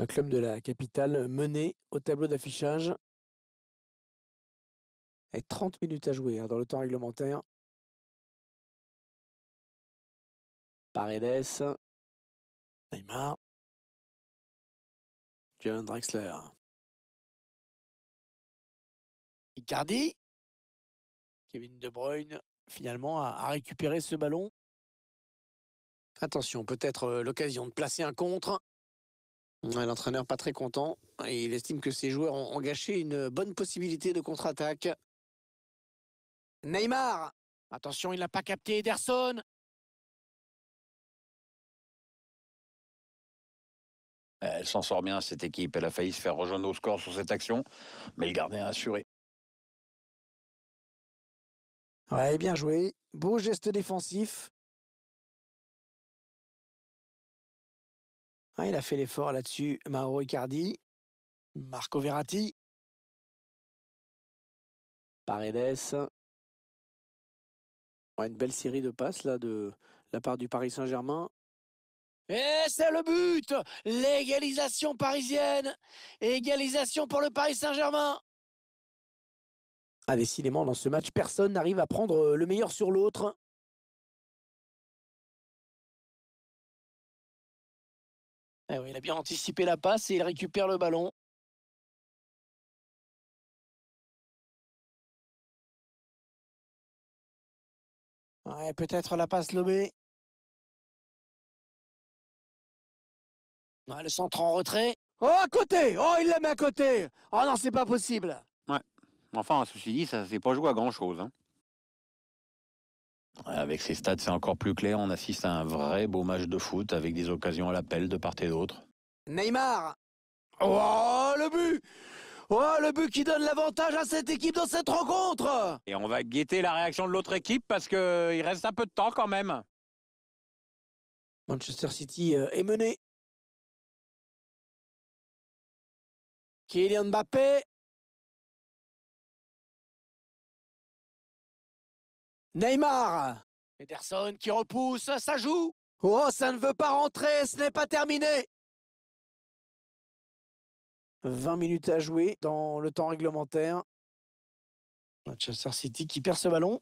un club de la capitale mené au tableau d'affichage et 30 minutes à jouer hein, dans le temps réglementaire. Paredes, Neymar, John Drexler. Icardi, Kevin De Bruyne, finalement, a, récupéré ce ballon. Attention, peut-être euh, l'occasion de placer un contre. L'entraîneur pas très content il estime que ses joueurs ont gâché une bonne possibilité de contre-attaque. Neymar Attention, il n'a pas capté Ederson Elle s'en sort bien, cette équipe. Elle a failli se faire rejoindre au score sur cette action, mais il gardien a assuré. Ouais, bien joué. Beau geste défensif. Ah, il a fait l'effort là-dessus. Mauro Icardi, Marco Verratti, Paredes. une belle série de passes là de la part du Paris Saint-Germain. Et c'est le but L'égalisation parisienne Égalisation pour le Paris Saint-Germain ah, Décidément, dans ce match, personne n'arrive à prendre euh, le meilleur sur l'autre. Ah il a bien anticipé la passe et il récupère le ballon. Ouais, peut-être la passe lobée. le centre en retrait. Oh, à côté Oh, il la met à côté Oh non, c'est pas possible Ouais. Enfin, ceci dit, ça s'est pas joué à grand-chose. Hein. Avec ces stades, c'est encore plus clair. On assiste à un vrai beau match de foot avec des occasions à l'appel de part et d'autre. Neymar Oh, le but Oh, le but qui donne l'avantage à cette équipe dans cette rencontre Et on va guetter la réaction de l'autre équipe parce qu'il euh, reste un peu de temps quand même. Manchester City euh, est mené. Kylian Mbappé Neymar Ederson qui repousse, ça joue Oh, ça ne veut pas rentrer, ce n'est pas terminé 20 minutes à jouer dans le temps réglementaire. Manchester City qui perd ce ballon.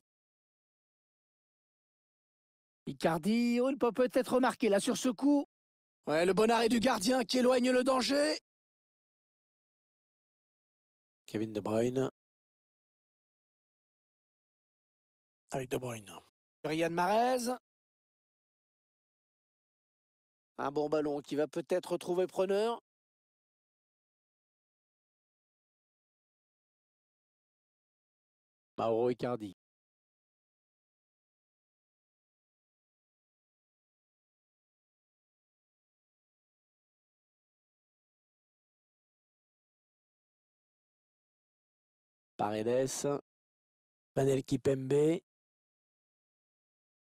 Icardi, on oh, peut peut-être remarquer là sur ce coup. Ouais, le bon arrêt du gardien qui éloigne le danger. Kevin De Bruyne. avec De Bruyne. Un bon ballon qui va peut-être trouver preneur. Mauro Icardi. Paredes. Panel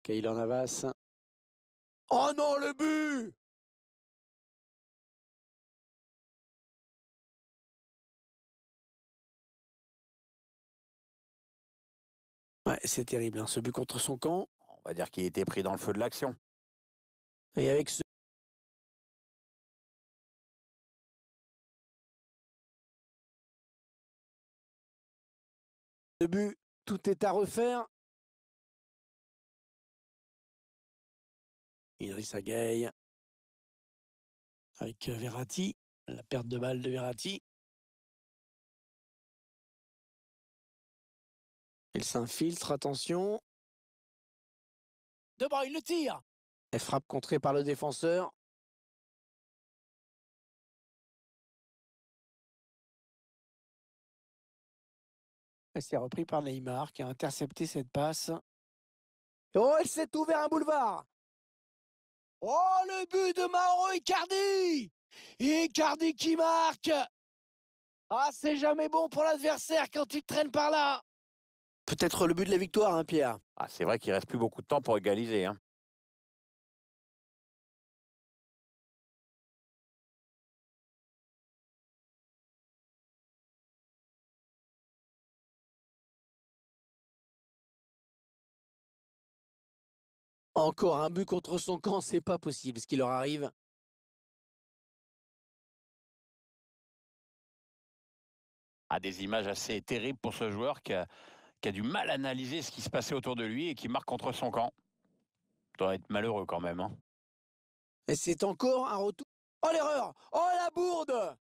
en Navas. Oh non, le but Ouais, c'est terrible, hein, ce but contre son camp. On va dire qu'il était pris dans le feu de l'action. Et avec ce... ce but, tout est à refaire. Idrissa Gueye avec euh, Verratti. La perte de balle de Verratti. Il s'infiltre, attention. De il le tire Elle frappe contrée par le défenseur. Elle s'est repris par Neymar qui a intercepté cette passe. Oh, elle s'est ouvert un boulevard Oh, le but de Mauro Icardi Icardi qui marque Ah, c'est jamais bon pour l'adversaire quand il traîne par là Peut-être le but de la victoire, hein, Pierre Ah, c'est vrai qu'il reste plus beaucoup de temps pour égaliser. Hein. Encore un but contre son camp, c'est pas possible ce qui leur arrive. a ah, des images assez terribles pour ce joueur qui a, du mal à analyser ce qui se passait autour de lui et qui marque contre son camp. Doit être malheureux quand même. Hein. Et c'est encore un retour. Oh l'erreur Oh la bourde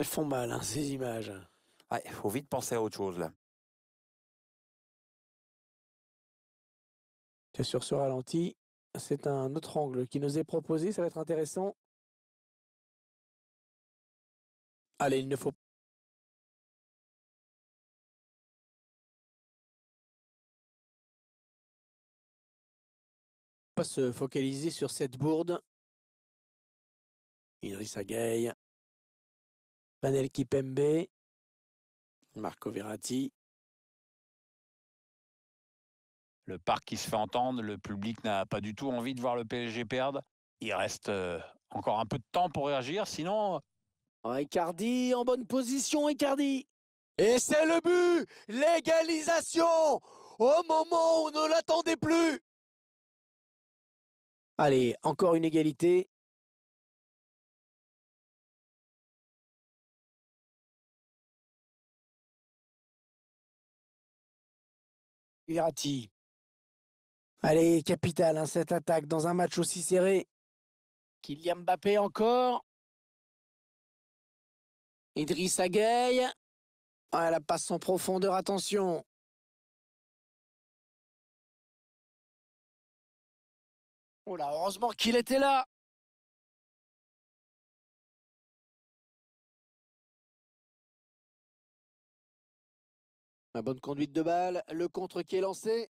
Elles font mal, hein, ces images. il faut vite penser à autre chose, là. C'est sur ce ralenti. C'est un autre angle qui nous est proposé. Ça va être intéressant. Allez, il ne faut pas. se focaliser sur cette bourde. à gaille. Panel Kipembe, Marco Verratti. Le parc qui se fait entendre, le public n'a pas du tout envie de voir le PSG perdre. Il reste euh, encore un peu de temps pour réagir, sinon... Euh, Icardi en bonne position, Icardi. Et c'est le but L'égalisation Au moment où on ne l'attendait plus Allez, encore une égalité. Allez, capital, hein, cette attaque dans un match aussi serré. Kylian Mbappé encore. Idriss Agueille. Ah, la passe en profondeur, attention. Oh heureusement qu'il était là. La bonne conduite de balle, le contre qui est lancé.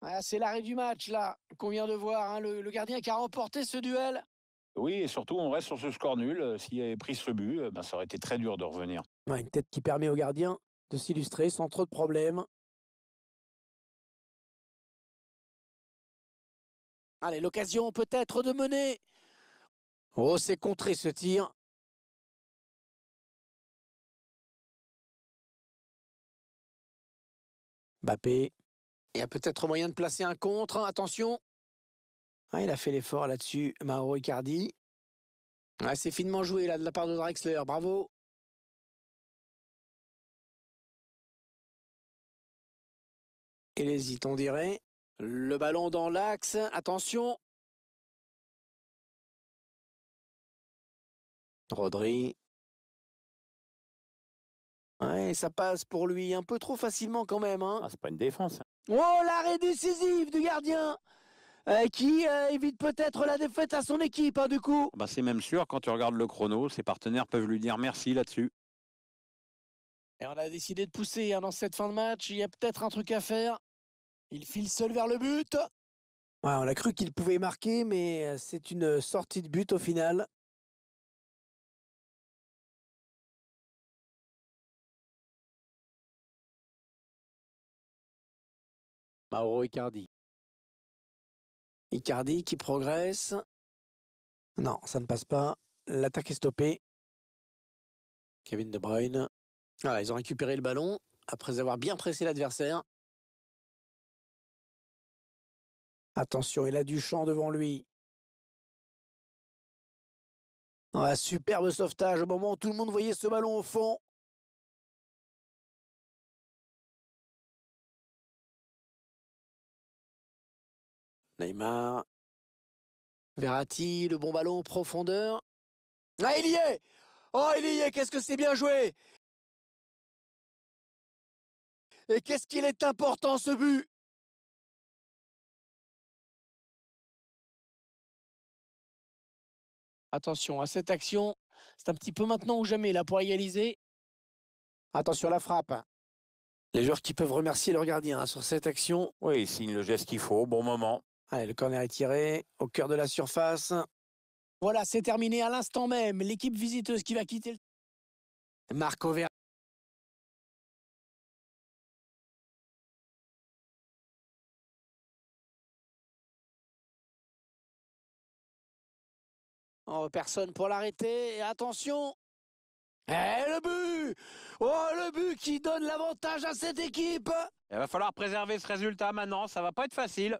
Ah, c'est l'arrêt du match là qu'on vient de voir, hein. le, gardien qui a remporté ce duel. Oui, et surtout on reste sur ce score nul. Euh, s'il avait pris ce but, euh, ben, ça aurait été très dur de revenir. une tête qui permet au gardien de s'illustrer sans trop de problèmes. Allez, l'occasion peut-être de mener. Oh, c'est contré ce tir. Il y a peut-être moyen de placer un contre. Hein, attention. Ah, il a fait l'effort là-dessus, Mauro Icardi. Ah, c'est finement joué là de la part de Drexler. Bravo. Il hésite, on dirait. Le ballon dans l'axe. Attention. Rodri. Ouais, ça passe pour lui un peu trop facilement quand même. Hein. Ah, c'est pas une défense. Oh, l'arrêt décisif du gardien euh, qui euh, évite peut-être la défaite à son équipe, hein, du coup. Ah bah, c'est même sûr, quand tu regardes le chrono, ses partenaires peuvent lui dire merci là-dessus. Et on a décidé de pousser hein, dans cette fin de match. Il y a peut-être un truc à faire. Il file seul vers le but. on a cru qu'il pouvait marquer, mais euh, c'est une sortie de but au final. Mauro Icardi. Icardi qui progresse. Non, ça ne passe pas. L'attaque est stoppée. Kevin De Bruyne. Ah, ils ont récupéré le ballon après avoir bien pressé l'adversaire. Attention, il a du champ devant lui. superbe sauvetage au moment où tout le monde voyait ce ballon au fond. Neymar. Verratti, le bon ballon en profondeur. Ah, il y est Oh, il y est Qu'est-ce que c'est bien joué Et qu'est-ce qu'il est important, ce but Attention à cette action. C'est un petit peu maintenant ou jamais, là, pour égaliser. Attention à la frappe. Les joueurs qui peuvent remercier leur gardien hein, sur cette action. Oui, signe le geste qu'il faut au bon moment. Allez, le corner est tiré au cœur de la surface. Voilà, c'est terminé à l'instant même. L'équipe visiteuse qui va quitter le... Marco Vert. Oh, personne pour l'arrêter. Attention. Et eh, le but Oh, le but qui donne l'avantage à cette équipe Il va falloir préserver ce résultat maintenant. Ça va pas être facile.